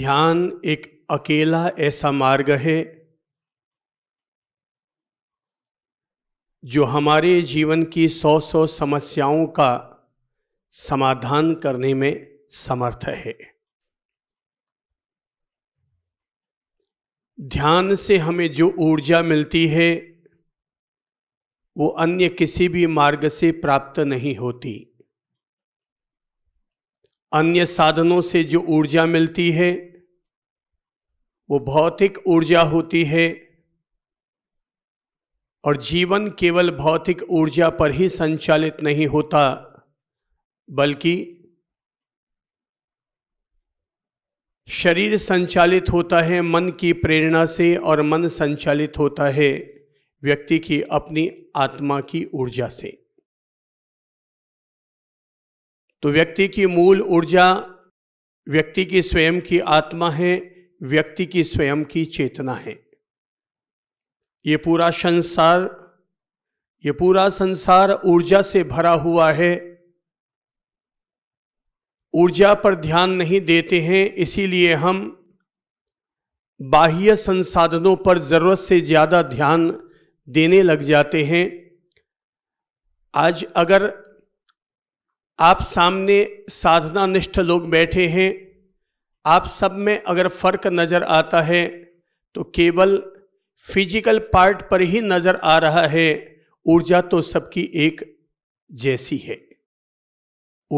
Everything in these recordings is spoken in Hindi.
ध्यान एक अकेला ऐसा मार्ग है जो हमारे जीवन की सौ सौ समस्याओं का समाधान करने में समर्थ है ध्यान से हमें जो ऊर्जा मिलती है वो अन्य किसी भी मार्ग से प्राप्त नहीं होती अन्य साधनों से जो ऊर्जा मिलती है वो भौतिक ऊर्जा होती है और जीवन केवल भौतिक ऊर्जा पर ही संचालित नहीं होता बल्कि शरीर संचालित होता है मन की प्रेरणा से और मन संचालित होता है व्यक्ति की अपनी आत्मा की ऊर्जा से तो व्यक्ति की मूल ऊर्जा व्यक्ति की स्वयं की आत्मा है व्यक्ति की स्वयं की चेतना है ये पूरा संसार ये पूरा संसार ऊर्जा से भरा हुआ है ऊर्जा पर ध्यान नहीं देते हैं इसीलिए हम बाह्य संसाधनों पर ज़रूरत से ज़्यादा ध्यान देने लग जाते हैं आज अगर आप सामने साधना निष्ठ लोग बैठे हैं आप सब में अगर फर्क नज़र आता है तो केवल फिजिकल पार्ट पर ही नज़र आ रहा है ऊर्जा तो सबकी एक जैसी है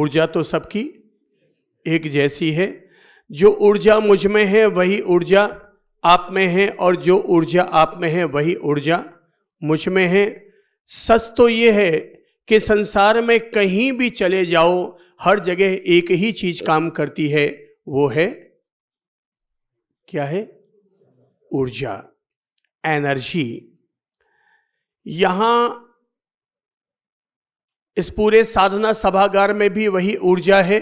ऊर्जा तो सबकी एक जैसी है जो ऊर्जा मुझ में है वही ऊर्जा आप में है और जो ऊर्जा आप में है वही ऊर्जा मुझ में है सच तो ये है कि संसार में कहीं भी चले जाओ हर जगह एक ही चीज़ काम करती है वो है क्या है ऊर्जा एनर्जी यहां इस पूरे साधना सभागार में भी वही ऊर्जा है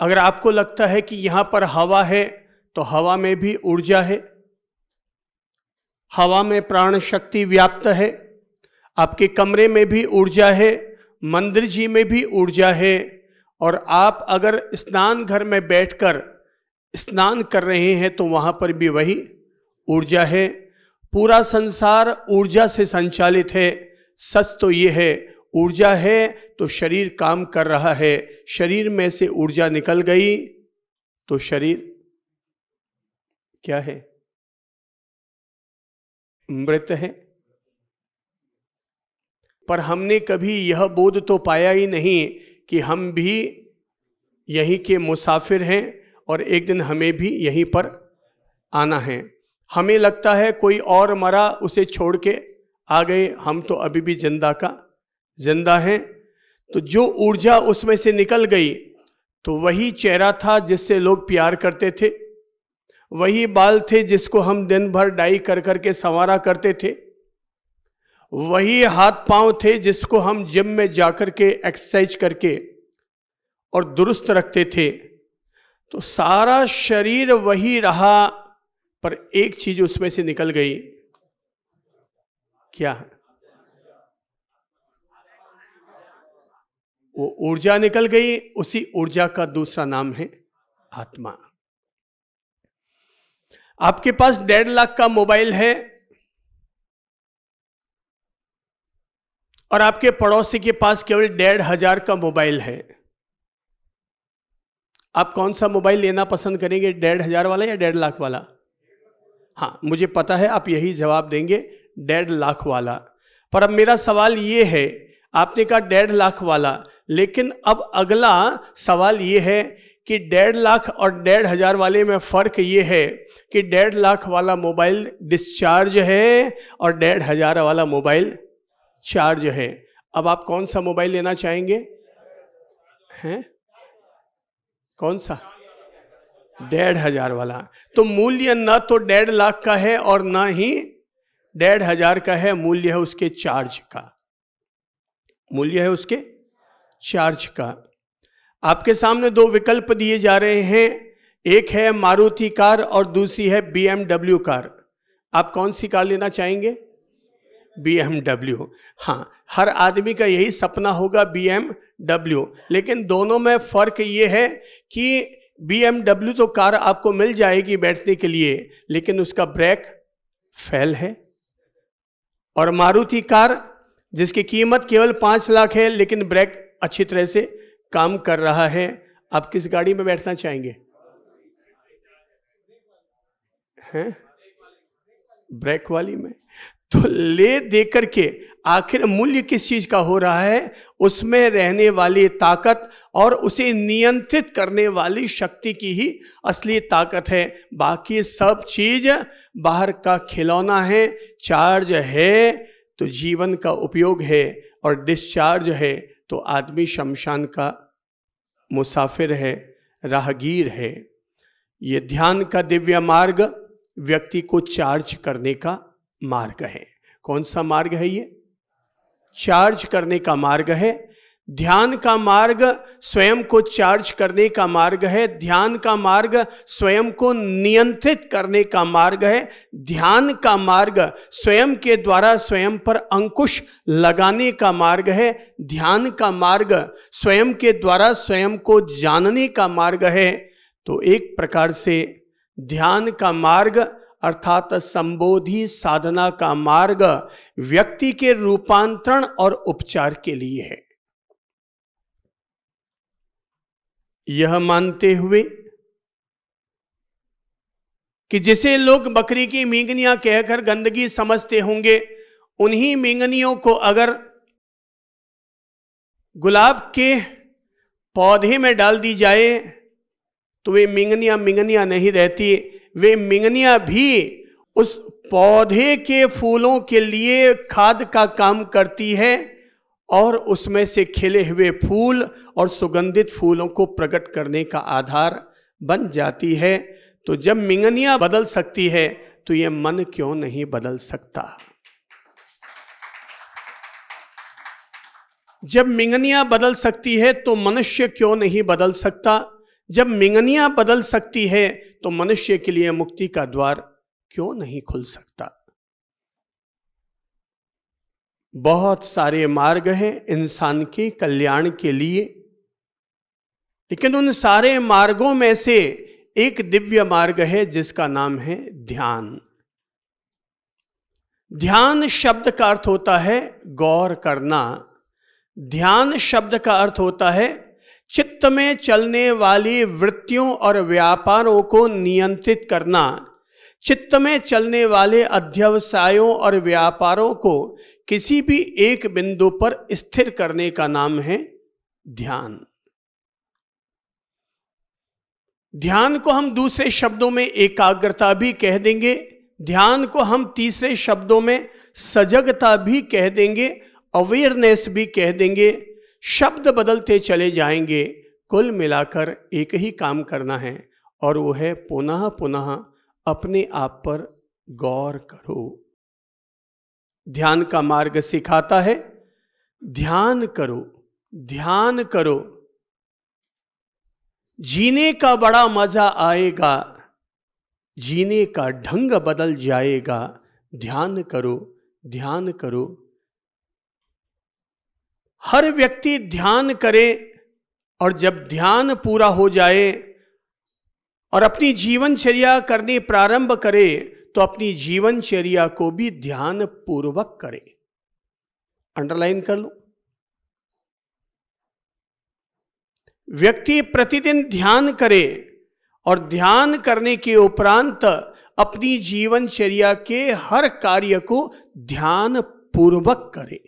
अगर आपको लगता है कि यहां पर हवा है तो हवा में भी ऊर्जा है हवा में प्राण शक्ति व्याप्त है आपके कमरे में भी ऊर्जा है मंदिर जी में भी ऊर्जा है और आप अगर स्नान घर में बैठकर स्नान कर रहे हैं तो वहाँ पर भी वही ऊर्जा है पूरा संसार ऊर्जा से संचालित है सच तो ये है ऊर्जा है तो शरीर काम कर रहा है शरीर में से ऊर्जा निकल गई तो शरीर क्या है मृत है पर हमने कभी यह बोध तो पाया ही नहीं कि हम भी यहीं के मुसाफिर हैं और एक दिन हमें भी यहीं पर आना है हमें लगता है कोई और मरा उसे छोड़ के आ गए हम तो अभी भी जिंदा का जिंदा हैं तो जो ऊर्जा उसमें से निकल गई तो वही चेहरा था जिससे लोग प्यार करते थे वही बाल थे जिसको हम दिन भर डाई कर कर के संवारा करते थे वही हाथ पांव थे जिसको हम जिम में जाकर के एक्सरसाइज करके और दुरुस्त रखते थे तो सारा शरीर वही रहा पर एक चीज उसमें से निकल गई क्या वो ऊर्जा निकल गई उसी ऊर्जा का दूसरा नाम है आत्मा आपके पास डेढ़ लाख का मोबाइल है और आपके पड़ोसी के पास केवल डेढ़ हजार का मोबाइल है आप कौन सा मोबाइल लेना पसंद करेंगे डेढ़ हजार वाला या डेढ़ लाख वाला हाँ मुझे पता है आप यही जवाब देंगे डेढ़ लाख वाला पर अब मेरा सवाल ये है आपने कहा डेढ़ लाख वाला लेकिन अब अगला सवाल ये है कि डेढ़ लाख और डेढ़ हजार वाले में फ़र्क ये है कि डेढ़ लाख वाला मोबाइल डिस्चार्ज है और डेढ़ हजार वाला मोबाइल चार्ज है अब आप कौन सा मोबाइल लेना चाहेंगे हैं कौन सा डेढ़ हजार वाला तो मूल्य ना तो डेढ़ लाख का है और ना ही डेढ़ हजार का है मूल्य है उसके चार्ज का मूल्य है उसके चार्ज का आपके सामने दो विकल्प दिए जा रहे हैं एक है मारुति कार और दूसरी है बीएमडब्ल्यू कार आप कौन सी कार लेना चाहेंगे बी एम डब्ल्यू हाँ हर आदमी का यही सपना होगा बी एम डब्ल्यू लेकिन दोनों में फ़र्क ये है कि बी एम डब्ल्यू तो कार आपको मिल जाएगी बैठने के लिए लेकिन उसका ब्रेक फेल है और मारुति कार जिसकी कीमत केवल पाँच लाख है लेकिन ब्रेक अच्छी तरह से काम कर रहा है आप किस गाड़ी में बैठना चाहेंगे हैं ब्रेक वाली में तो ले दे करके आखिर मूल्य किस चीज का हो रहा है उसमें रहने वाली ताकत और उसे नियंत्रित करने वाली शक्ति की ही असली ताकत है बाकी सब चीज बाहर का खिलौना है चार्ज है तो जीवन का उपयोग है और डिस्चार्ज है तो आदमी शमशान का मुसाफिर है राहगीर है ये ध्यान का दिव्य मार्ग व्यक्ति को चार्ज करने का मार्ग है कौन सा मार्ग है ये चार्ज करने का मार्ग है ध्यान का मार्ग स्वयं को चार्ज करने का मार्ग है ध्यान का मार्ग स्वयं को नियंत्रित करने का मार्ग है ध्यान का मार्ग स्वयं के द्वारा स्वयं पर अंकुश लगाने का मार्ग है ध्यान का मार्ग स्वयं के द्वारा स्वयं को जानने का मार्ग है तो एक प्रकार से ध्यान का मार्ग अर्थात संबोधि साधना का मार्ग व्यक्ति के रूपांतरण और उपचार के लिए है यह मानते हुए कि जिसे लोग बकरी की मींगनियां कहकर गंदगी समझते होंगे उन्हीं मींगनियों को अगर गुलाब के पौधे में डाल दी जाए तो वे मिंगनिया मिंगनिया नहीं रहती वे मिंगनियाँ भी उस पौधे के फूलों के लिए खाद का काम करती है और उसमें से खिले हुए फूल और सुगंधित फूलों को प्रकट करने का आधार बन जाती है तो जब मिंगनियाँ बदल सकती है तो ये मन क्यों नहीं बदल सकता जब मिंगनियाँ बदल सकती है तो मनुष्य क्यों नहीं बदल सकता जब मिंगनियाँ बदल सकती है तो मनुष्य के लिए मुक्ति का द्वार क्यों नहीं खुल सकता बहुत सारे मार्ग हैं इंसान के कल्याण के लिए लेकिन उन सारे मार्गों में से एक दिव्य मार्ग है जिसका नाम है ध्यान ध्यान शब्द का अर्थ होता है गौर करना ध्यान शब्द का अर्थ होता है चित्त में चलने वाली वृत्तियों और व्यापारों को नियंत्रित करना चित्त में चलने वाले अध्यवसायों और व्यापारों को किसी भी एक बिंदु पर स्थिर करने का नाम है ध्यान ध्यान को हम दूसरे शब्दों में एकाग्रता भी कह देंगे ध्यान को हम तीसरे शब्दों में सजगता भी कह देंगे अवेयरनेस भी कह देंगे शब्द बदलते चले जाएंगे कुल मिलाकर एक ही काम करना है और वो है पुनः पुनः अपने आप पर गौर करो ध्यान का मार्ग सिखाता है ध्यान करो ध्यान करो जीने का बड़ा मजा आएगा जीने का ढंग बदल जाएगा ध्यान करो ध्यान करो हर व्यक्ति ध्यान करे और जब ध्यान पूरा हो जाए और अपनी जीवनचर्या करने प्रारंभ करे तो अपनी जीवनचर्या को भी ध्यान पूर्वक करे अंडरलाइन कर लो व्यक्ति प्रतिदिन ध्यान करे और ध्यान करने के उपरांत अपनी जीवनचर्या के हर कार्य को ध्यान पूर्वक करे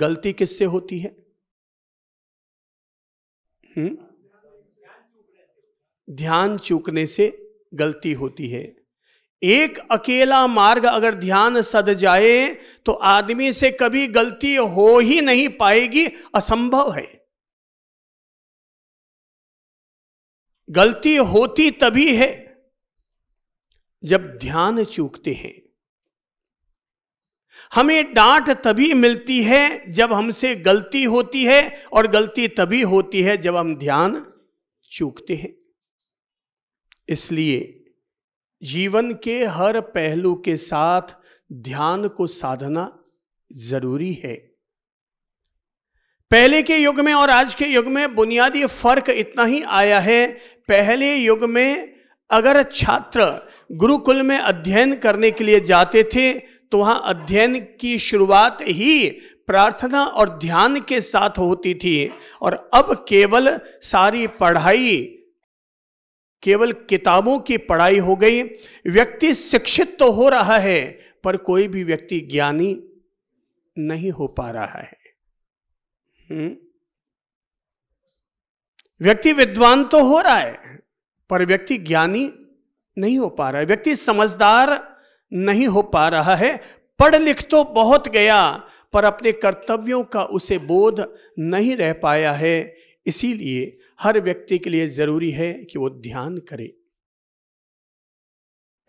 गलती किससे होती है हुँ? हम्म? ध्यान चूकने से गलती होती है एक अकेला मार्ग अगर ध्यान सद जाए तो आदमी से कभी गलती हो ही नहीं पाएगी असंभव है गलती होती तभी है जब ध्यान चूकते हैं हमें डांट तभी मिलती है जब हमसे गलती होती है और गलती तभी होती है जब हम ध्यान चूकते हैं इसलिए जीवन के हर पहलू के साथ ध्यान को साधना जरूरी है पहले के युग में और आज के युग में बुनियादी फर्क इतना ही आया है पहले युग में अगर छात्र गुरुकुल में अध्ययन करने के लिए जाते थे तो वहाँ अध्ययन की शुरुआत ही प्रार्थना और ध्यान के साथ होती थी और अब केवल सारी पढ़ाई केवल किताबों की पढ़ाई हो गई व्यक्ति शिक्षित तो हो रहा है पर कोई भी व्यक्ति ज्ञानी नहीं हो पा रहा है हम्म। व्यक्ति विद्वान तो हो रहा है पर व्यक्ति ज्ञानी नहीं हो पा रहा है व्यक्ति समझदार नहीं हो पा रहा है पढ़ लिख तो बहुत गया पर अपने कर्तव्यों का उसे बोध नहीं रह पाया है इसीलिए हर व्यक्ति के लिए जरूरी है कि वो ध्यान करे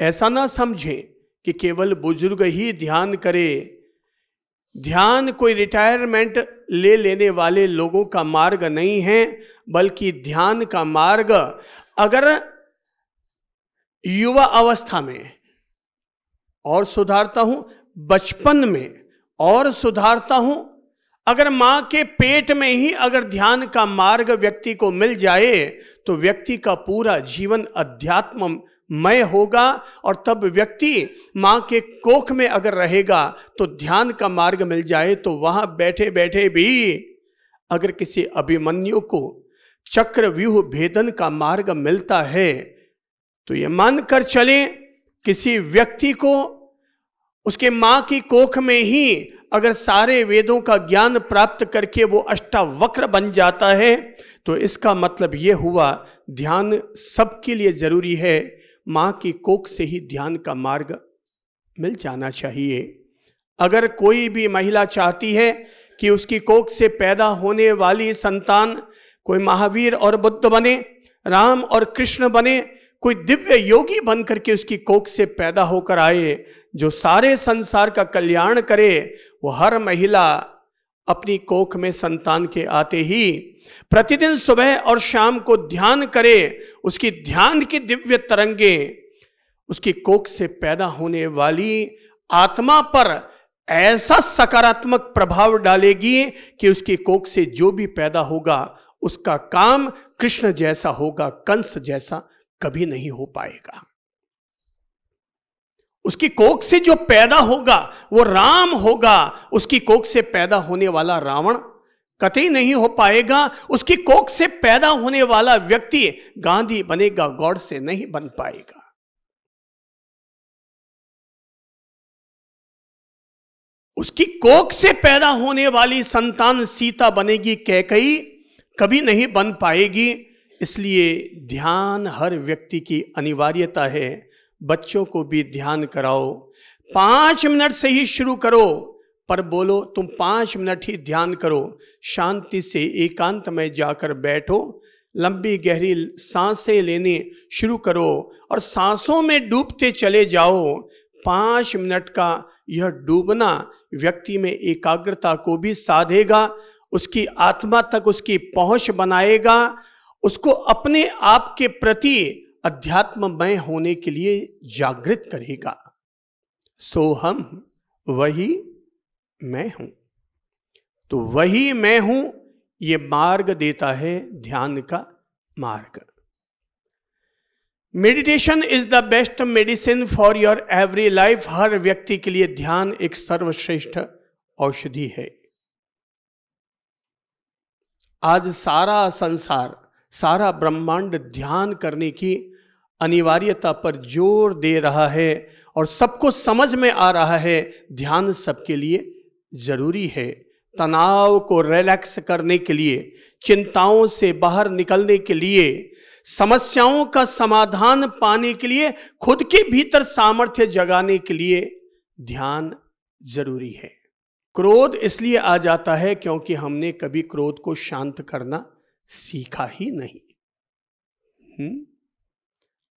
ऐसा ना समझे कि केवल बुजुर्ग ही ध्यान करे ध्यान कोई रिटायरमेंट ले लेने वाले लोगों का मार्ग नहीं है बल्कि ध्यान का मार्ग अगर युवा अवस्था में और सुधारता हूं बचपन में और सुधारता हूं अगर माँ के पेट में ही अगर ध्यान का मार्ग व्यक्ति को मिल जाए तो व्यक्ति का पूरा जीवन अध्यात्म मय होगा और तब व्यक्ति माँ के कोख में अगर रहेगा तो ध्यान का मार्ग मिल जाए तो वहाँ बैठे बैठे भी अगर किसी अभिमन्यु को चक्रव्यूह भेदन का मार्ग मिलता है तो ये मानकर चले किसी व्यक्ति को उसके मां की कोख में ही अगर सारे वेदों का ज्ञान प्राप्त करके वो अष्टावक्र बन जाता है तो इसका मतलब ये हुआ ध्यान सबके लिए जरूरी है माँ की कोख से ही ध्यान का मार्ग मिल जाना चाहिए अगर कोई भी महिला चाहती है कि उसकी कोख से पैदा होने वाली संतान कोई महावीर और बुद्ध बने राम और कृष्ण बने कोई दिव्य योगी बन करके उसकी कोख से पैदा होकर आए जो सारे संसार का कल्याण करे वो हर महिला अपनी कोख में संतान के आते ही प्रतिदिन सुबह और शाम को ध्यान करे उसकी ध्यान की दिव्य तरंगे उसकी कोख से पैदा होने वाली आत्मा पर ऐसा सकारात्मक प्रभाव डालेगी कि उसकी कोख से जो भी पैदा होगा उसका काम कृष्ण जैसा होगा कंस जैसा कभी नहीं हो पाएगा उसकी कोख से जो पैदा होगा वो राम होगा उसकी कोख से पैदा होने वाला रावण कतई नहीं हो पाएगा उसकी कोख से पैदा होने वाला व्यक्ति गांधी बनेगा गौड़ से नहीं बन पाएगा उसकी कोख से पैदा होने वाली संतान सीता बनेगी कैकई कभी नहीं बन पाएगी इसलिए ध्यान हर व्यक्ति की अनिवार्यता है बच्चों को भी ध्यान कराओ पाँच मिनट से ही शुरू करो पर बोलो तुम पाँच मिनट ही ध्यान करो शांति से एकांत में जाकर बैठो लंबी गहरी सांसें लेने शुरू करो और सांसों में डूबते चले जाओ पाँच मिनट का यह डूबना व्यक्ति में एकाग्रता को भी साधेगा उसकी आत्मा तक उसकी पहुंच बनाएगा उसको अपने आप के प्रति अध्यात्ममय होने के लिए जागृत करेगा सो हम वही मैं हूं तो वही मैं हूं ये मार्ग देता है ध्यान का मार्ग meditation is the best medicine for your every life हर व्यक्ति के लिए ध्यान एक सर्वश्रेष्ठ औषधि है आज सारा संसार सारा ब्रह्मांड ध्यान करने की अनिवार्यता पर जोर दे रहा है और सबको समझ में आ रहा है ध्यान सबके लिए जरूरी है तनाव को रिलैक्स करने के लिए चिंताओं से बाहर निकलने के लिए समस्याओं का समाधान पाने के लिए खुद के भीतर सामर्थ्य जगाने के लिए ध्यान जरूरी है क्रोध इसलिए आ जाता है क्योंकि हमने कभी क्रोध को शांत करना सीखा ही नहीं हुँ?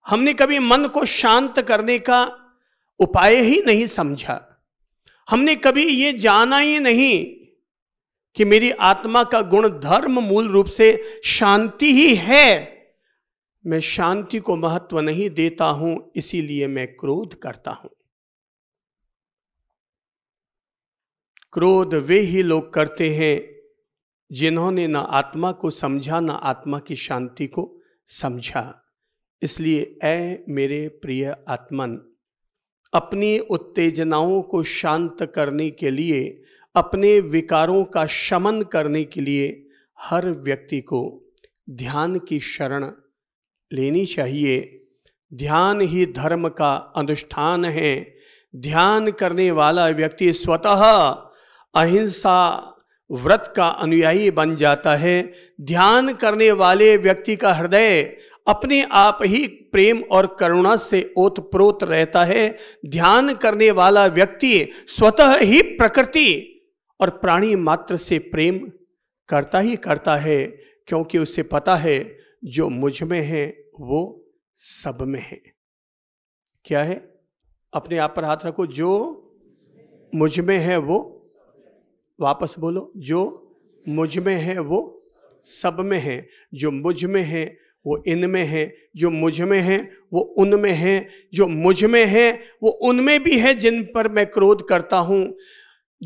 हमने कभी मन को शांत करने का उपाय ही नहीं समझा हमने कभी ये जाना ही नहीं कि मेरी आत्मा का गुण धर्म मूल रूप से शांति ही है मैं शांति को महत्व नहीं देता हूं इसीलिए मैं क्रोध करता हूं क्रोध वे ही लोग करते हैं जिन्होंने न आत्मा को समझा न आत्मा की शांति को समझा इसलिए ऐ मेरे प्रिय आत्मन अपनी उत्तेजनाओं को शांत करने के लिए अपने विकारों का शमन करने के लिए हर व्यक्ति को ध्यान की शरण लेनी चाहिए ध्यान ही धर्म का अनुष्ठान है ध्यान करने वाला व्यक्ति स्वतः अहिंसा व्रत का अनुयायी बन जाता है ध्यान करने वाले व्यक्ति का हृदय अपने आप ही प्रेम और करुणा से ओतप्रोत रहता है ध्यान करने वाला व्यक्ति स्वतः ही प्रकृति और प्राणी मात्र से प्रेम करता ही करता है क्योंकि उसे पता है जो मुझ में है वो सब में है क्या है अपने आप पर हाथ रखो जो मुझ में है वो वापस बोलो जो मुझ में है वो सब में है जो मुझ में है वो इन में है जो मुझ में है वो उन में है जो मुझ में है वो उनमें भी है जिन पर मैं क्रोध करता हूँ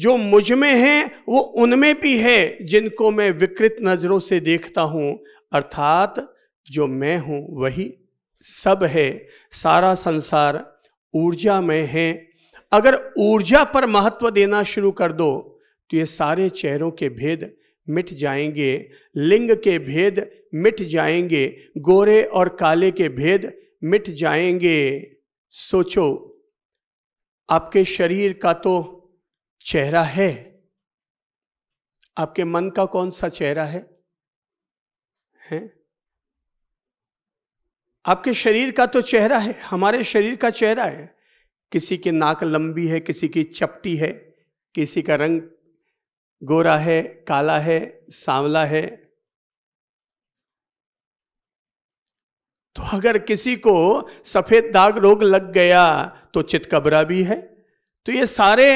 जो मुझ में है वो उनमें भी है जिनको मैं विकृत नज़रों से देखता हूँ अर्थात जो मैं हूँ वही सब है सारा संसार ऊर्जा में है अगर ऊर्जा पर महत्व देना शुरू कर दो तो ये सारे चेहरों के भेद मिट जाएंगे लिंग के भेद मिट जाएंगे गोरे और काले के भेद मिट जाएंगे सोचो आपके शरीर का तो चेहरा है आपके मन का कौन सा चेहरा है हैं? आपके शरीर का तो चेहरा है हमारे शरीर का चेहरा है किसी की नाक लंबी है किसी की चपटी है किसी का रंग गोरा है काला है सांवला है तो अगर किसी को सफेद दाग रोग लग गया तो चितकबरा भी है तो ये सारे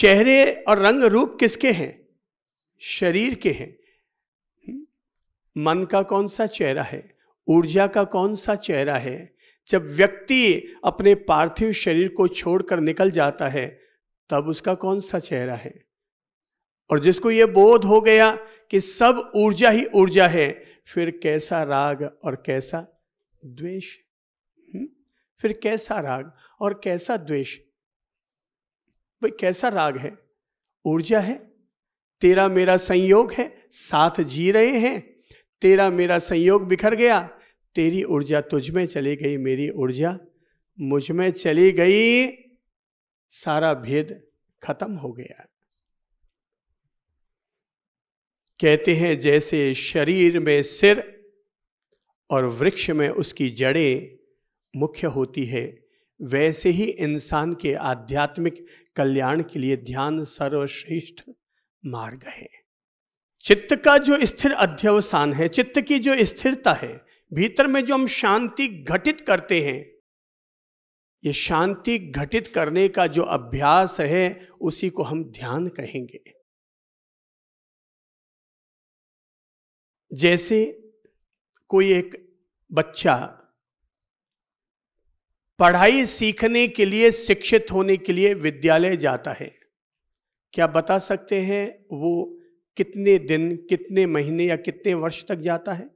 चेहरे और रंग रूप किसके हैं शरीर के हैं हम्म, मन का कौन सा चेहरा है ऊर्जा का कौन सा चेहरा है जब व्यक्ति अपने पार्थिव शरीर को छोड़कर निकल जाता है तब उसका कौन सा चेहरा है और जिसको ये बोध हो गया कि सब ऊर्जा ही ऊर्जा है फिर कैसा राग और कैसा द्वेष हम्म? फिर कैसा राग और कैसा द्वेष भाई कैसा राग है ऊर्जा है तेरा मेरा संयोग है साथ जी रहे हैं तेरा मेरा संयोग बिखर गया तेरी ऊर्जा तुझ में चली गई मेरी ऊर्जा मुझ में चली गई सारा भेद खत्म हो गया कहते हैं जैसे शरीर में सिर और वृक्ष में उसकी जड़ें मुख्य होती है वैसे ही इंसान के आध्यात्मिक कल्याण के लिए ध्यान सर्वश्रेष्ठ मार्ग है चित्त का जो स्थिर अध्यवसान है चित्त की जो स्थिरता है भीतर में जो हम शांति घटित करते हैं ये शांति घटित करने का जो अभ्यास है उसी को हम ध्यान कहेंगे जैसे कोई एक बच्चा पढ़ाई सीखने के लिए शिक्षित होने के लिए विद्यालय जाता है क्या बता सकते हैं वो कितने दिन कितने महीने या कितने वर्ष तक जाता है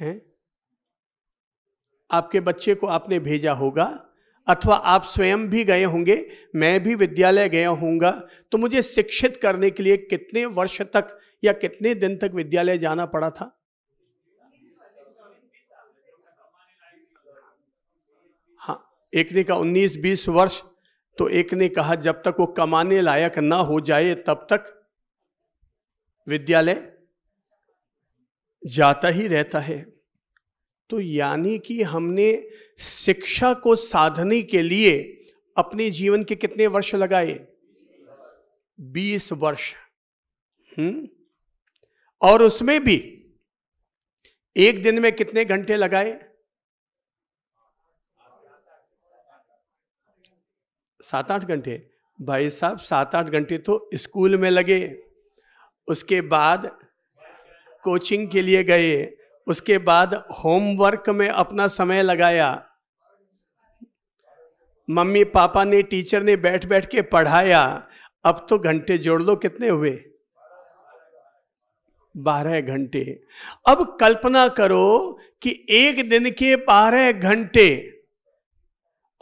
हैं? आपके बच्चे को आपने भेजा होगा अथवा आप स्वयं भी गए होंगे मैं भी विद्यालय गया होऊंगा तो मुझे शिक्षित करने के लिए कितने वर्ष तक या कितने दिन तक विद्यालय जाना पड़ा था हाँ एक ने कहा उन्नीस बीस वर्ष तो एक ने कहा जब तक वो कमाने लायक ना हो जाए तब तक विद्यालय जाता ही रहता है तो यानी कि हमने शिक्षा को साधने के लिए अपने जीवन के कितने वर्ष लगाए बीस वर्ष हम्म और उसमें भी एक दिन में कितने घंटे लगाए सात आठ घंटे भाई साहब सात आठ घंटे तो स्कूल में लगे उसके बाद कोचिंग के लिए गए उसके बाद होमवर्क में अपना समय लगाया मम्मी पापा ने टीचर ने बैठ बैठ के पढ़ाया अब तो घंटे जोड़ लो कितने हुए बारह घंटे अब कल्पना करो कि एक दिन के बारह घंटे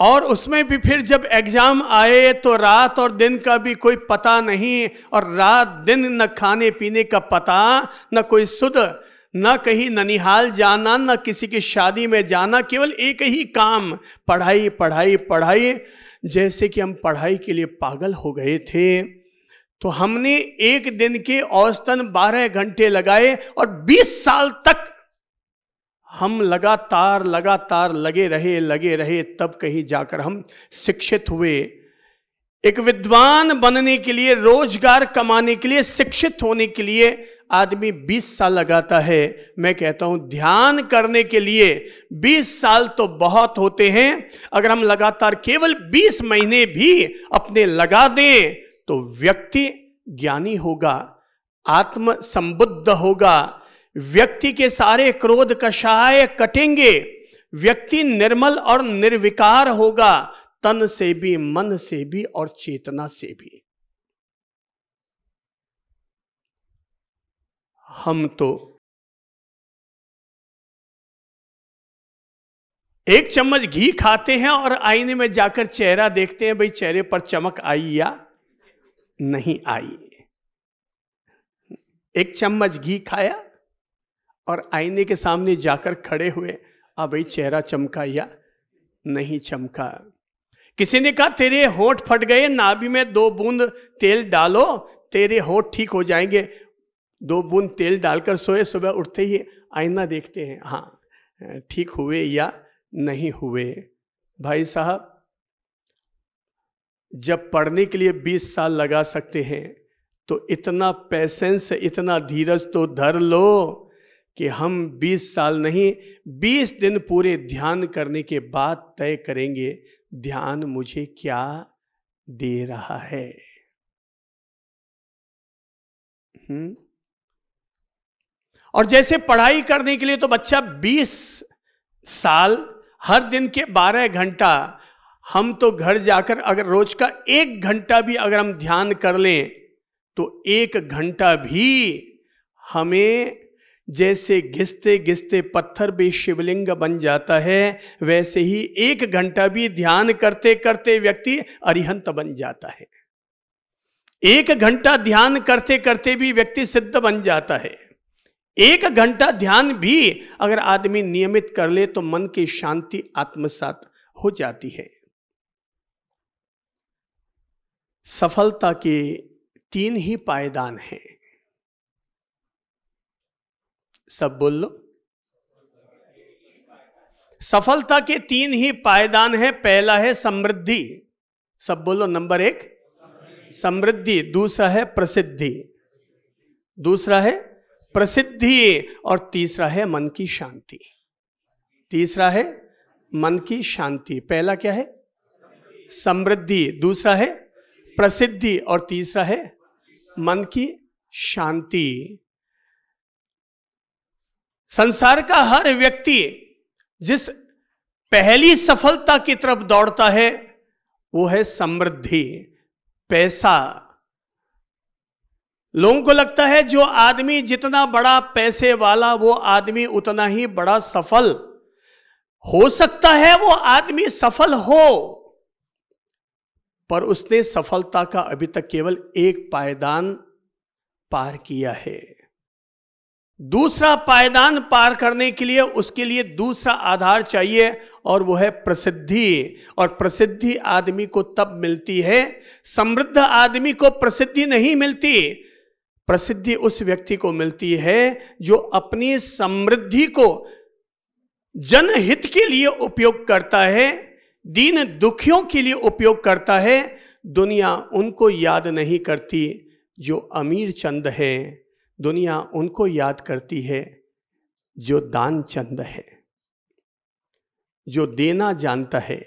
और उसमें भी फिर जब एग्जाम आए तो रात और दिन का भी कोई पता नहीं और रात दिन न खाने पीने का पता न कोई सुध न कहीं ननिहाल जाना न किसी की शादी में जाना केवल एक ही काम पढ़ाई पढ़ाई पढ़ाई जैसे कि हम पढ़ाई के लिए पागल हो गए थे तो हमने एक दिन के औसतन 12 घंटे लगाए और 20 साल तक हम लगातार लगातार लगे रहे लगे रहे तब कहीं जाकर हम शिक्षित हुए एक विद्वान बनने के लिए रोजगार कमाने के लिए शिक्षित होने के लिए आदमी 20 साल लगाता है मैं कहता हूं ध्यान करने के लिए 20 साल तो बहुत होते हैं अगर हम लगातार केवल 20 महीने भी अपने लगा दें तो व्यक्ति ज्ञानी होगा आत्म संबुद्ध होगा व्यक्ति के सारे क्रोध कषाय कटेंगे व्यक्ति निर्मल और निर्विकार होगा तन से भी मन से भी और चेतना से भी हम तो एक चम्मच घी खाते हैं और आईने में जाकर चेहरा देखते हैं भाई चेहरे पर चमक आई या नहीं आई एक चम्मच घी खाया और आईने के सामने जाकर खड़े हुए अब भाई चेहरा चमका या नहीं चमका किसी ने कहा तेरे होठ फट गए नाभि में दो बूंद तेल डालो तेरे होठ ठीक हो जाएंगे दो बूंद तेल डालकर सोए सुबह उठते ही आईना देखते हैं हाँ ठीक हुए या नहीं हुए भाई साहब जब पढ़ने के लिए 20 साल लगा सकते हैं तो इतना पैसेंस इतना धीरज तो धर लो कि हम 20 साल नहीं 20 दिन पूरे ध्यान करने के बाद तय करेंगे ध्यान मुझे क्या दे रहा है हुँ? हम्म। और जैसे पढ़ाई करने के लिए तो बच्चा 20 साल हर दिन के 12 घंटा हम तो घर जाकर अगर रोज का एक घंटा भी अगर हम ध्यान कर लें तो एक घंटा भी हमें जैसे घिसते घिसते पत्थर भी शिवलिंग बन जाता है वैसे ही एक घंटा भी ध्यान करते करते व्यक्ति अरिहंत बन जाता है एक घंटा ध्यान करते करते भी व्यक्ति सिद्ध बन जाता है एक घंटा ध्यान भी अगर आदमी नियमित कर ले तो मन की शांति आत्मसात हो जाती है सफलता के तीन ही पायदान हैं सब बोल लो सफलता के तीन ही पायदान हैं पहला है समृद्धि सब बोलो नंबर एक समृद्धि दूसरा है प्रसिद्धि दूसरा है प्रसिद्धि और तीसरा है मन की शांति तीसरा है मन की शांति पहला क्या है समृद्धि दूसरा है प्रसिद्धि और तीसरा है मन की शांति संसार का हर व्यक्ति जिस पहली सफलता की तरफ दौड़ता है वो है समृद्धि पैसा लोगों को लगता है जो आदमी जितना बड़ा पैसे वाला वो आदमी उतना ही बड़ा सफल हो सकता है वो आदमी सफल हो पर उसने सफलता का अभी तक केवल एक पायदान पार किया है दूसरा पायदान पार करने के लिए उसके लिए दूसरा आधार चाहिए और वो है प्रसिद्धि और प्रसिद्धि आदमी को तब मिलती है समृद्ध आदमी को प्रसिद्धि नहीं मिलती प्रसिद्धि उस व्यक्ति को मिलती है जो अपनी समृद्धि को जनहित के लिए उपयोग करता है दीन दुखियों के लिए उपयोग करता है दुनिया उनको याद नहीं करती जो अमीर चंद है दुनिया उनको याद करती है जो दान चंद है जो देना जानता है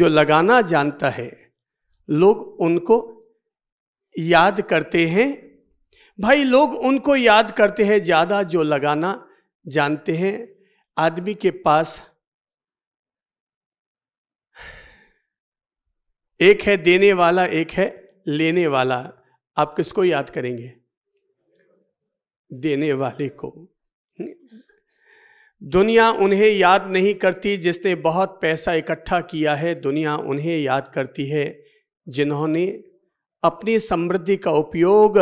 जो लगाना जानता है लोग उनको याद करते हैं भाई लोग उनको याद करते हैं ज़्यादा जो लगाना जानते हैं आदमी के पास एक है देने वाला एक है लेने वाला आप किसको याद करेंगे देने वाले को दुनिया उन्हें याद नहीं करती जिसने बहुत पैसा इकट्ठा किया है दुनिया उन्हें याद करती है जिन्होंने अपनी समृद्धि का उपयोग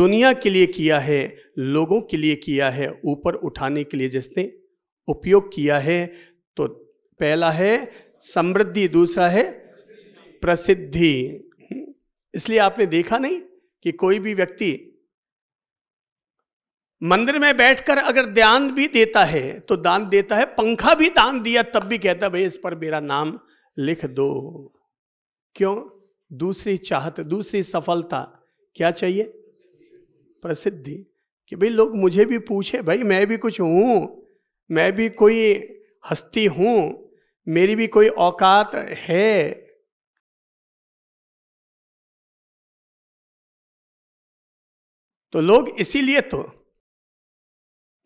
दुनिया के लिए किया है लोगों के लिए किया है ऊपर उठाने के लिए जिसने उपयोग किया है तो पहला है समृद्धि दूसरा है प्रसिद्धि इसलिए आपने देखा नहीं कि कोई भी व्यक्ति मंदिर में बैठकर अगर दान भी देता है तो दान देता है पंखा भी दान दिया तब भी कहता भाई इस पर मेरा नाम लिख दो क्यों दूसरी चाहत दूसरी सफलता क्या चाहिए प्रसिद्धि कि भाई लोग मुझे भी पूछे भाई मैं भी कुछ हूँ मैं भी कोई हस्ती हूँ मेरी भी कोई औकात है तो लोग इसीलिए तो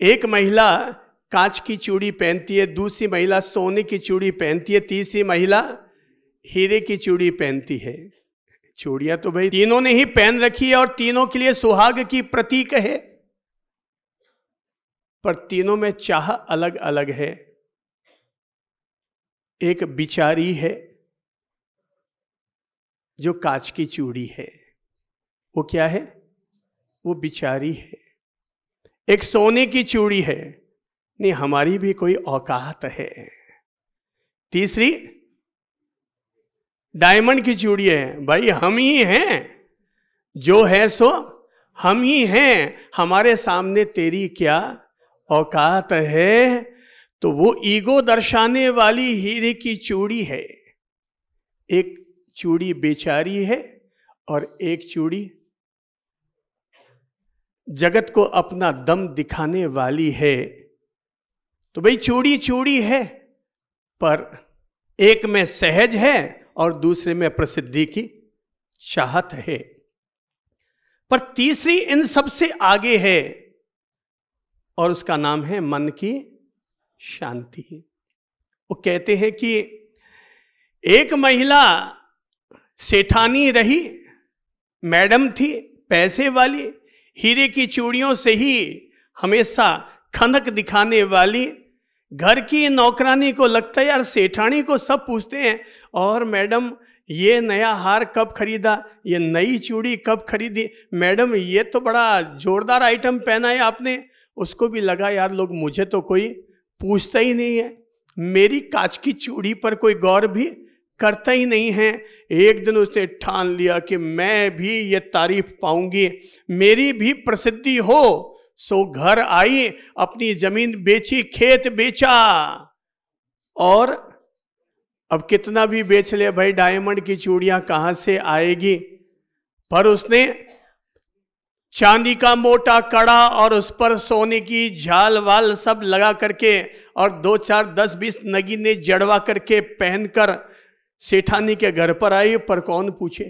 एक महिला कांच की चूड़ी पहनती है दूसरी महिला सोने की चूड़ी पहनती है तीसरी महिला हीरे की चूड़ी पहनती है चूड़ियां तो भाई तीनों ने ही पहन रखी है और तीनों के लिए सुहाग की प्रतीक है पर तीनों में चाह अलग अलग है एक बिचारी है जो कांच की चूड़ी है वो क्या है वो बिचारी है एक सोने की चूड़ी है नहीं हमारी भी कोई औकात है तीसरी डायमंड की चूड़ी है भाई हम ही हैं जो है सो हम ही हैं हमारे सामने तेरी क्या औकात है तो वो ईगो दर्शाने वाली हीरे की चूड़ी है एक चूड़ी बेचारी है और एक चूड़ी जगत को अपना दम दिखाने वाली है तो भाई चूड़ी चूड़ी है पर एक में सहज है और दूसरे में प्रसिद्धि की चाहत है पर तीसरी इन सबसे आगे है और उसका नाम है मन की शांति वो कहते हैं कि एक महिला सेठानी रही मैडम थी पैसे वाली हीरे की चूड़ियों से ही हमेशा खनक दिखाने वाली घर की नौकरानी को लगता है यार सेठानी को सब पूछते हैं और मैडम ये नया हार कब खरीदा ये नई चूड़ी कब खरीदी मैडम ये तो बड़ा जोरदार आइटम पहना है आपने उसको भी लगा यार लोग मुझे तो कोई पूछता ही नहीं है मेरी काच की चूड़ी पर कोई गौर भी करता ही नहीं है एक दिन उसने ठान लिया कि मैं भी ये तारीफ पाऊंगी मेरी भी प्रसिद्धि हो सो घर आई अपनी जमीन बेची खेत बेचा और अब कितना भी बेच ले भाई डायमंड की चूड़ियां कहां से आएगी पर उसने चांदी का मोटा कड़ा और उस पर सोने की झाल वाल सब लगा करके और दो चार दस बीस नगीने जड़वा करके पहनकर सेठानी के घर पर आई पर कौन पूछे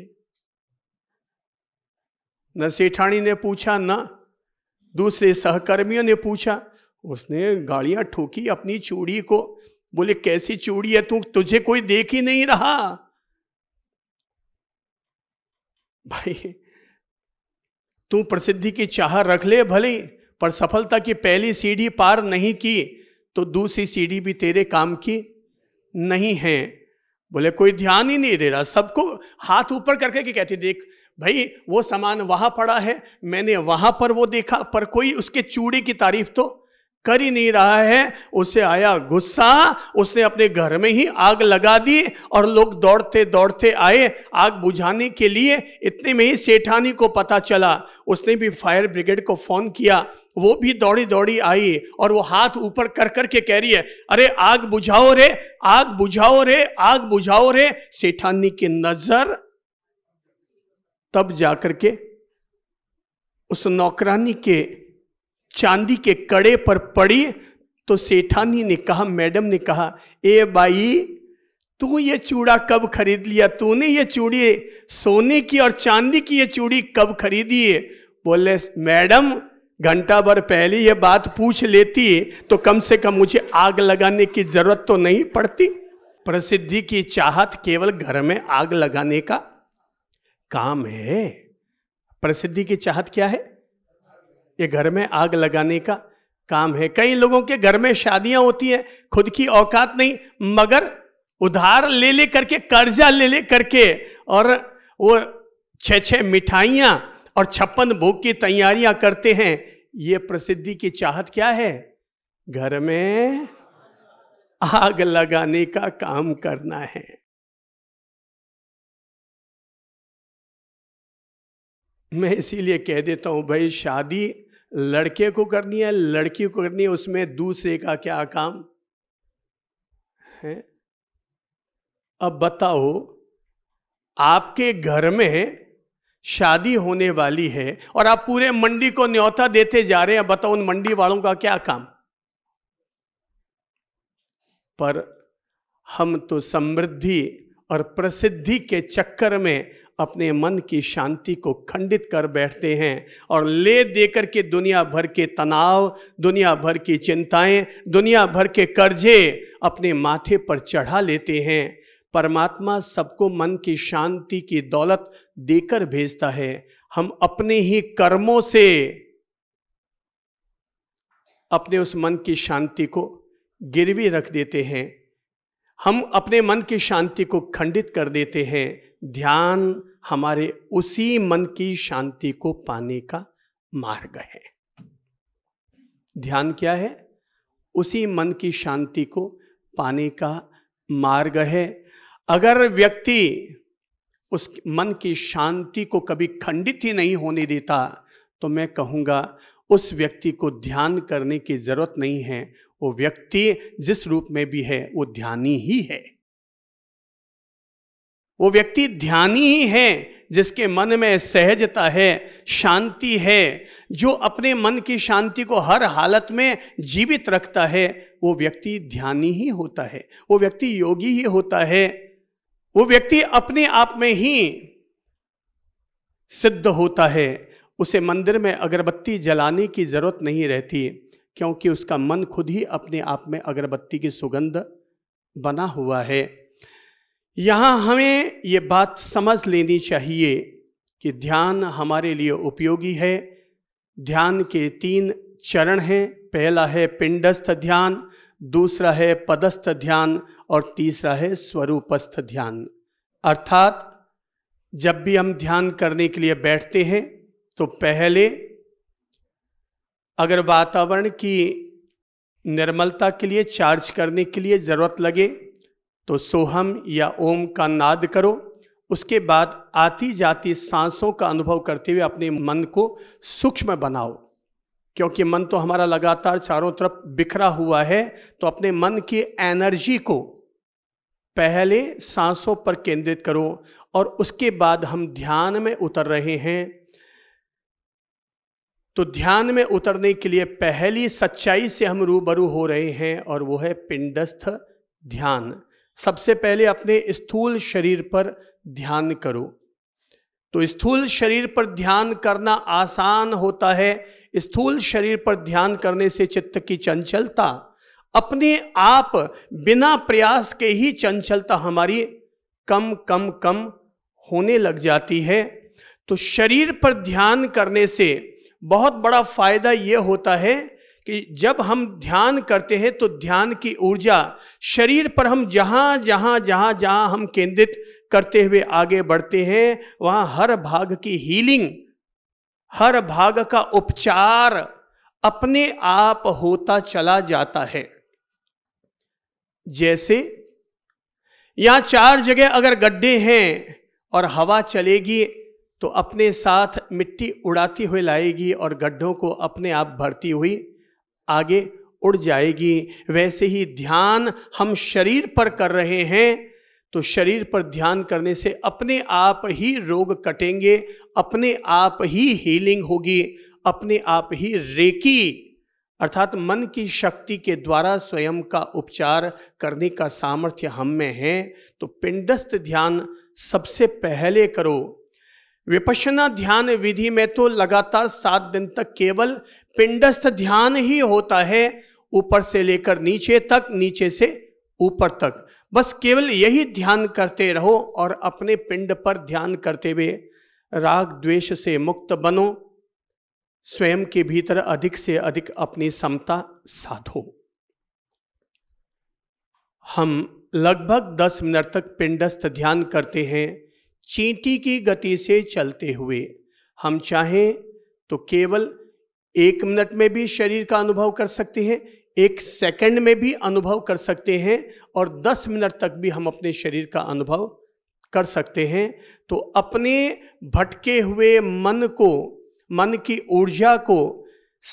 न सेठानी ने पूछा न दूसरे सहकर्मियों ने पूछा उसने गाड़ियां ठोकी अपनी चूड़ी को बोले कैसी चूड़ी है तू तुझे कोई देख ही नहीं रहा भाई तू प्रसिद्धि की चाह रख ले भले पर सफलता की पहली सीढ़ी पार नहीं की तो दूसरी सीढ़ी भी तेरे काम की नहीं है बोले कोई ध्यान ही नहीं दे रहा सबको हाथ ऊपर करके कि कहती देख भाई वो सामान वहां पड़ा है मैंने वहां पर वो देखा पर कोई उसके चूड़ी की तारीफ तो कर ही नहीं रहा है उसे आया गुस्सा उसने अपने घर में ही आग लगा दी और लोग दौड़ते दौड़ते आए आग बुझाने के लिए इतने में ही सेठानी को पता चला उसने भी फायर ब्रिगेड को फोन किया वो भी दौड़ी दौड़ी आई और वो हाथ ऊपर कर कर के कह रही है अरे आग बुझाओ रे आग बुझाओ रे आग बुझाओ रे सेठानी की नजर तब जाकर के उस नौकरानी के चांदी के कड़े पर पड़ी तो सेठानी ने कहा मैडम ने कहा ए बाई तू ये चूड़ा कब खरीद लिया तूने ये चूड़ी सोने की और चांदी की ये चूड़ी कब खरीदी है बोले मैडम घंटा भर पहले ये बात पूछ लेती तो कम से कम मुझे आग लगाने की जरूरत तो नहीं पड़ती प्रसिद्धि की चाहत केवल घर में आग लगाने का काम है प्रसिद्धि की चाहत क्या है ये घर में आग लगाने का काम है कई लोगों के घर में शादियां होती हैं खुद की औकात नहीं मगर उधार ले ले करके कर्जा ले ले करके और वो छः छः मिठाइयाँ और छप्पन भोग की तैयारियां करते हैं ये प्रसिद्धि की चाहत क्या है घर में आग लगाने का काम करना है मैं इसीलिए कह देता हूँ भाई शादी लड़के को करनी है लड़की को करनी है उसमें दूसरे का क्या काम है अब बताओ आपके घर में शादी होने वाली है और आप पूरे मंडी को न्योता देते जा रहे हैं बताओ उन मंडी वालों का क्या काम पर हम तो समृद्धि और प्रसिद्धि के चक्कर में अपने मन की शांति को खंडित कर बैठते हैं और ले देकर के दुनिया भर के तनाव दुनिया भर की चिंताएं दुनिया भर के कर्जे अपने माथे पर चढ़ा लेते हैं परमात्मा सबको मन की शांति की दौलत देकर भेजता है हम अपने ही कर्मों से अपने उस मन की शांति को गिरवी रख देते हैं हम अपने मन की शांति को खंडित कर देते हैं ध्यान हमारे उसी मन की शांति को पाने का मार्ग है ध्यान क्या है उसी मन की शांति को पाने का मार्ग है अगर व्यक्ति उस मन की शांति को कभी खंडित ही नहीं होने देता तो मैं कहूँगा उस व्यक्ति को ध्यान करने की ज़रूरत नहीं है वो व्यक्ति जिस रूप में भी है वो ध्यानी ही है वो व्यक्ति ध्यानी ही है जिसके मन में सहजता है शांति है जो अपने मन की शांति को हर हालत में जीवित रखता है वो व्यक्ति ध्यानी ही होता है वो व्यक्ति योगी ही होता है वो व्यक्ति अपने आप में ही सिद्ध होता है उसे मंदिर में अगरबत्ती जलाने की ज़रूरत नहीं रहती क्योंकि उसका मन खुद ही अपने आप में अगरबत्ती की सुगंध बना हुआ है यहाँ हमें ये बात समझ लेनी चाहिए कि ध्यान हमारे लिए उपयोगी है ध्यान के तीन चरण हैं पहला है पिंडस्थ ध्यान दूसरा है पदस्थ ध्यान और तीसरा है स्वरूपस्थ ध्यान अर्थात जब भी हम ध्यान करने के लिए बैठते हैं तो पहले अगर वातावरण की निर्मलता के लिए चार्ज करने के लिए ज़रूरत लगे तो सोहम या ओम का नाद करो उसके बाद आती जाती सांसों का अनुभव करते हुए अपने मन को सूक्ष्म बनाओ क्योंकि मन तो हमारा लगातार चारों तरफ बिखरा हुआ है तो अपने मन की एनर्जी को पहले सांसों पर केंद्रित करो और उसके बाद हम ध्यान में उतर रहे हैं तो ध्यान में उतरने के लिए पहली सच्चाई से हम रूबरू हो रहे हैं और वो है पिंडस्थ ध्यान सबसे पहले अपने स्थूल शरीर पर ध्यान करो तो स्थूल शरीर पर ध्यान करना आसान होता है स्थूल शरीर पर ध्यान करने से चित्त की चंचलता अपने आप बिना प्रयास के ही चंचलता हमारी कम कम कम होने लग जाती है तो शरीर पर ध्यान करने से बहुत बड़ा फायदा यह होता है कि जब हम ध्यान करते हैं तो ध्यान की ऊर्जा शरीर पर हम जहाँ जहाँ जहाँ जहाँ हम केंद्रित करते हुए आगे बढ़ते हैं वहाँ हर भाग की हीलिंग हर भाग का उपचार अपने आप होता चला जाता है जैसे यहाँ चार जगह अगर गड्ढे हैं और हवा चलेगी तो अपने साथ मिट्टी उड़ाती हुई लाएगी और गड्ढों को अपने आप भरती हुई आगे उड़ जाएगी वैसे ही ध्यान हम शरीर पर कर रहे हैं तो शरीर पर ध्यान करने से अपने आप ही रोग कटेंगे अपने आप ही हीलिंग होगी अपने आप ही रेकी अर्थात मन की शक्ति के द्वारा स्वयं का उपचार करने का सामर्थ्य हम में है तो पिंडस्थ ध्यान सबसे पहले करो विपशना ध्यान विधि में तो लगातार सात दिन तक केवल पिंडस्थ ध्यान ही होता है ऊपर से लेकर नीचे तक नीचे से ऊपर तक बस केवल यही ध्यान करते रहो और अपने पिंड पर ध्यान करते हुए राग द्वेष से मुक्त बनो स्वयं के भीतर अधिक से अधिक अपनी समता साधो हम लगभग दस मिनट तक पिंडस्थ ध्यान करते हैं चींटी की गति से चलते हुए हम चाहें तो केवल एक मिनट में भी शरीर का अनुभव कर सकते हैं एक सेकंड में भी अनुभव कर सकते हैं और दस मिनट तक भी हम अपने शरीर का अनुभव कर सकते हैं तो अपने भटके हुए मन को मन की ऊर्जा को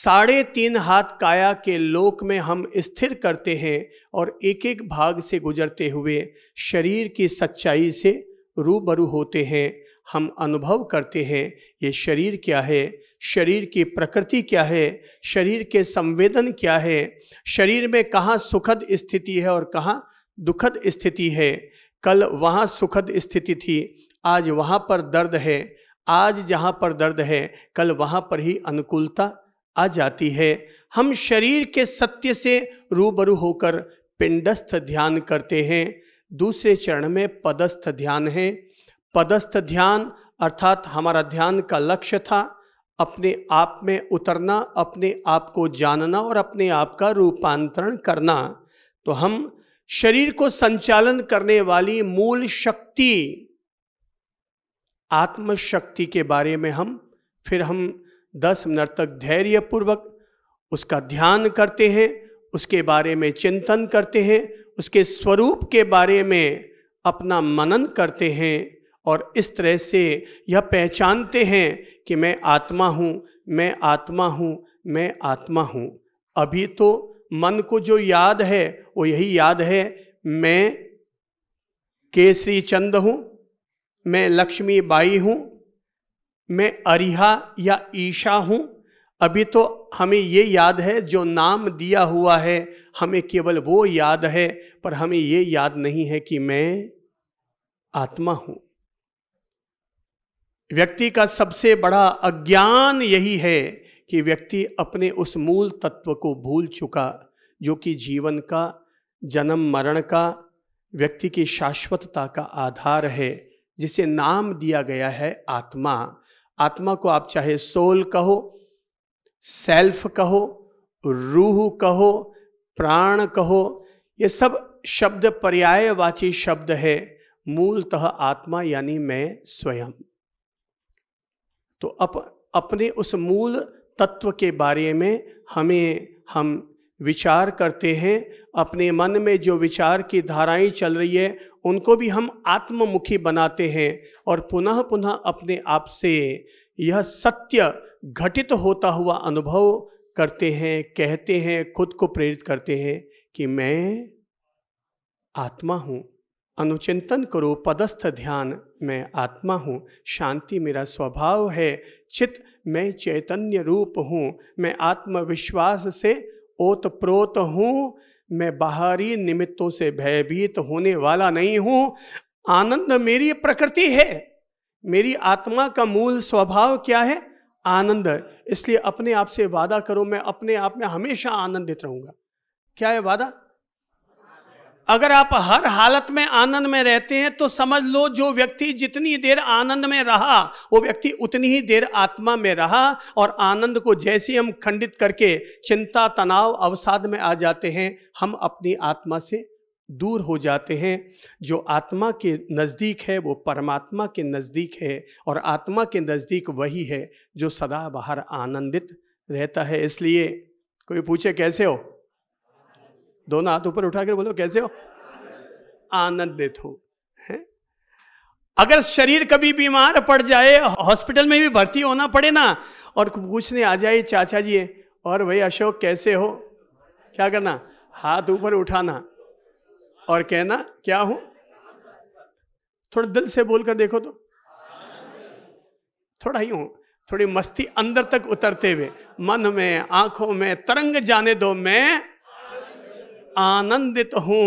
साढ़े तीन हाथ काया के लोक में हम स्थिर करते हैं और एक एक भाग से गुजरते हुए शरीर की सच्चाई से रूबरू होते हैं हम अनुभव करते हैं ये शरीर क्या है शरीर की प्रकृति क्या है शरीर के संवेदन क्या है शरीर में कहाँ सुखद स्थिति है और कहाँ दुखद स्थिति है कल वहाँ सुखद स्थिति थी आज वहाँ पर दर्द है आज जहाँ पर दर्द है कल वहाँ पर ही अनुकूलता आ जाती है हम शरीर के सत्य से रूबरू होकर पिंडस्थ ध्यान करते हैं दूसरे चरण में पदस्थ ध्यान है पदस्थ ध्यान अर्थात हमारा ध्यान का लक्ष्य था अपने आप में उतरना अपने आप को जानना और अपने आप का रूपांतरण करना तो हम शरीर को संचालन करने वाली मूल शक्ति आत्मशक्ति के बारे में हम फिर हम दस मिनट तक धैर्यपूर्वक उसका ध्यान करते हैं उसके बारे में चिंतन करते हैं उसके स्वरूप के बारे में अपना मनन करते हैं और इस तरह से यह पहचानते हैं कि मैं आत्मा हूँ मैं आत्मा हूँ मैं आत्मा हूँ अभी तो मन को जो याद है वो यही याद है मैं केसरी चंद हूँ मैं लक्ष्मी बाई हूँ मैं अरिहा या ईशा हूँ अभी तो हमें ये याद है जो नाम दिया हुआ है हमें केवल वो याद है पर हमें ये याद नहीं है कि मैं आत्मा हूँ व्यक्ति का सबसे बड़ा अज्ञान यही है कि व्यक्ति अपने उस मूल तत्व को भूल चुका जो कि जीवन का जन्म मरण का व्यक्ति की शाश्वतता का आधार है जिसे नाम दिया गया है आत्मा आत्मा को आप चाहे सोल कहो सेल्फ कहो रूह कहो प्राण कहो ये सब शब्द पर्यायवाची शब्द है मूलतः आत्मा यानी मैं स्वयं तो अप अपने उस मूल तत्व के बारे में हमें हम विचार करते हैं अपने मन में जो विचार की धाराएं चल रही है उनको भी हम आत्ममुखी बनाते हैं और पुनः पुनः अपने आप से यह सत्य घटित होता हुआ अनुभव करते हैं कहते हैं खुद को प्रेरित करते हैं कि मैं आत्मा हूँ अनुचिंतन करो पदस्थ ध्यान मैं आत्मा हूँ शांति मेरा स्वभाव है चित मैं चैतन्य रूप हूँ मैं आत्मविश्वास से ओतप्रोत हूँ मैं बाहरी निमित्तों से भयभीत होने वाला नहीं हूँ आनंद मेरी प्रकृति है मेरी आत्मा का मूल स्वभाव क्या है आनंद इसलिए अपने आप से वादा करो मैं अपने आप में हमेशा आनंदित रहूँगा क्या है वादा अगर आप हर हालत में आनंद में रहते हैं तो समझ लो जो व्यक्ति जितनी देर आनंद में रहा वो व्यक्ति उतनी ही देर आत्मा में रहा और आनंद को जैसे हम खंडित करके चिंता तनाव अवसाद में आ जाते हैं हम अपनी आत्मा से दूर हो जाते हैं जो आत्मा के नज़दीक है वो परमात्मा के नज़दीक है और आत्मा के नज़दीक वही है जो सदा बाहर आनंदित रहता है इसलिए कोई पूछे कैसे हो दोनों हाथ ऊपर उठाकर बोलो कैसे हो आनंदित तो, हूं अगर शरीर कभी बीमार पड़ जाए हॉस्पिटल में भी भर्ती होना पड़े ना और पूछने आ जाए चाचा जी और भाई अशोक कैसे हो क्या करना हाथ ऊपर उठाना और कहना क्या हूं थोड़ा दिल से बोलकर देखो तो थोड़ा ही हूं थोड़ी मस्ती अंदर तक उतरते हुए मन में आंखों में तरंग जाने दो मैं आनंदित हूं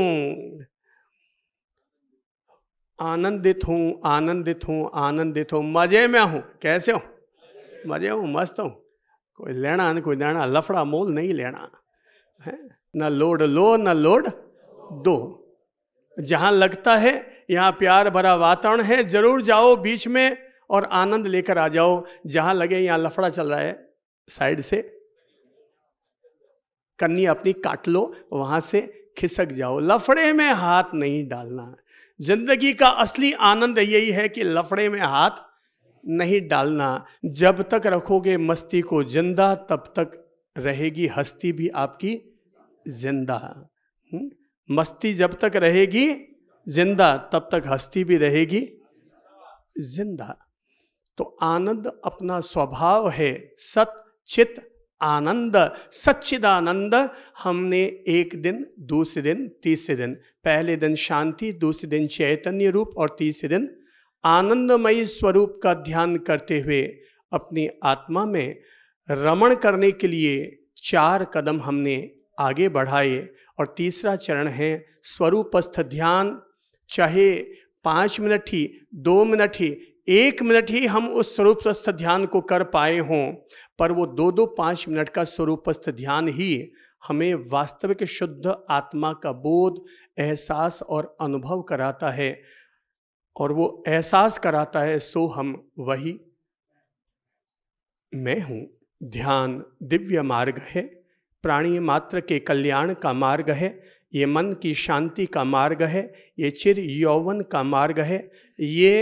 आनंदित हूं आनंदित हूं आनंदित हूं मजे में हूं कैसे हो मजे हूं मस्त हूं कोई लेना नहीं कोई देना लफड़ा मोल नहीं लेना है ना लोड लो ना लोड दो जहां लगता है यहां प्यार भरा वातावरण है जरूर जाओ बीच में और आनंद लेकर आ जाओ जहां लगे यहां लफड़ा चल रहा है साइड से कन्नी अपनी काट लो वहाँ से खिसक जाओ लफड़े में हाथ नहीं डालना जिंदगी का असली आनंद यही है कि लफड़े में हाथ नहीं डालना जब तक रखोगे मस्ती को जिंदा तब तक रहेगी हस्ती भी आपकी जिंदा मस्ती जब तक रहेगी जिंदा तब तक हस्ती भी रहेगी जिंदा तो आनंद अपना स्वभाव है सत चित आनंद सच्चिदानंद हमने एक दिन दूसरे दिन तीसरे दिन पहले दिन शांति दूसरे दिन चैतन्य रूप और तीसरे दिन आनंदमयी स्वरूप का ध्यान करते हुए अपनी आत्मा में रमण करने के लिए चार कदम हमने आगे बढ़ाए और तीसरा चरण है स्वरूपस्थ ध्यान चाहे पाँच मिनट ही दो मिनट ही एक मिनट ही हम उस स्वरूपस्थ ध्यान को कर पाए हों पर वो दो दो पाँच मिनट का स्वरूपस्थ ध्यान ही हमें वास्तविक शुद्ध आत्मा का बोध एहसास और अनुभव कराता है और वो एहसास कराता है सो हम वही मैं हूँ ध्यान दिव्य मार्ग है प्राणी मात्र के कल्याण का मार्ग है ये मन की शांति का मार्ग है ये चिर यौवन का मार्ग है ये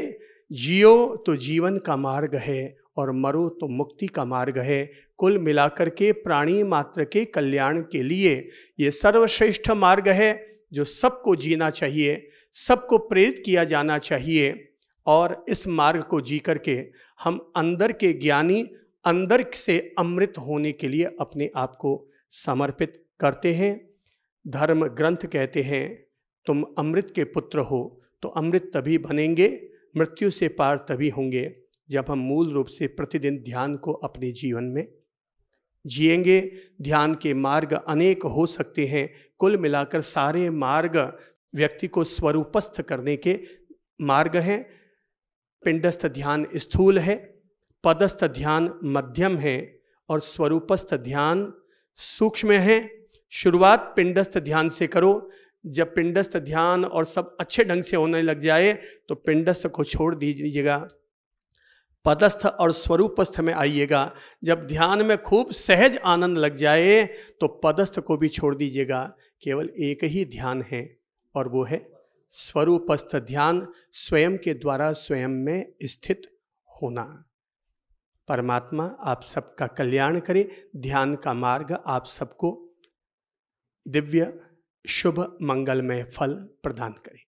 जियो तो जीवन का मार्ग है और मरो तो मुक्ति का मार्ग है कुल मिलाकर के प्राणी मात्र के कल्याण के लिए ये सर्वश्रेष्ठ मार्ग है जो सबको जीना चाहिए सबको प्रेरित किया जाना चाहिए और इस मार्ग को जी करके हम अंदर के ज्ञानी अंदर से अमृत होने के लिए अपने आप को समर्पित करते हैं धर्म ग्रंथ कहते हैं तुम अमृत के पुत्र हो तो अमृत तभी बनेंगे मृत्यु से पार तभी होंगे जब हम मूल रूप से प्रतिदिन ध्यान को अपने जीवन में जिएंगे ध्यान के मार्ग अनेक हो सकते हैं कुल मिलाकर सारे मार्ग व्यक्ति को स्वरूपस्थ करने के मार्ग हैं पिंडस्थ ध्यान स्थूल है पदस्थ ध्यान मध्यम है और स्वरूपस्थ ध्यान सूक्ष्म है शुरुआत पिंडस्थ ध्यान से करो जब पिंडस्थ ध्यान और सब अच्छे ढंग से होने लग जाए तो पिंडस्थ को छोड़ दीजिएगा पदस्थ और स्वरूपस्थ में आइएगा जब ध्यान में खूब सहज आनंद लग जाए तो पदस्थ को भी छोड़ दीजिएगा केवल एक ही ध्यान है और वो है स्वरूपस्थ ध्यान स्वयं के द्वारा स्वयं में स्थित होना परमात्मा आप सबका कल्याण करे ध्यान का मार्ग आप सबको दिव्य शुभ मंगलमय फल प्रदान करें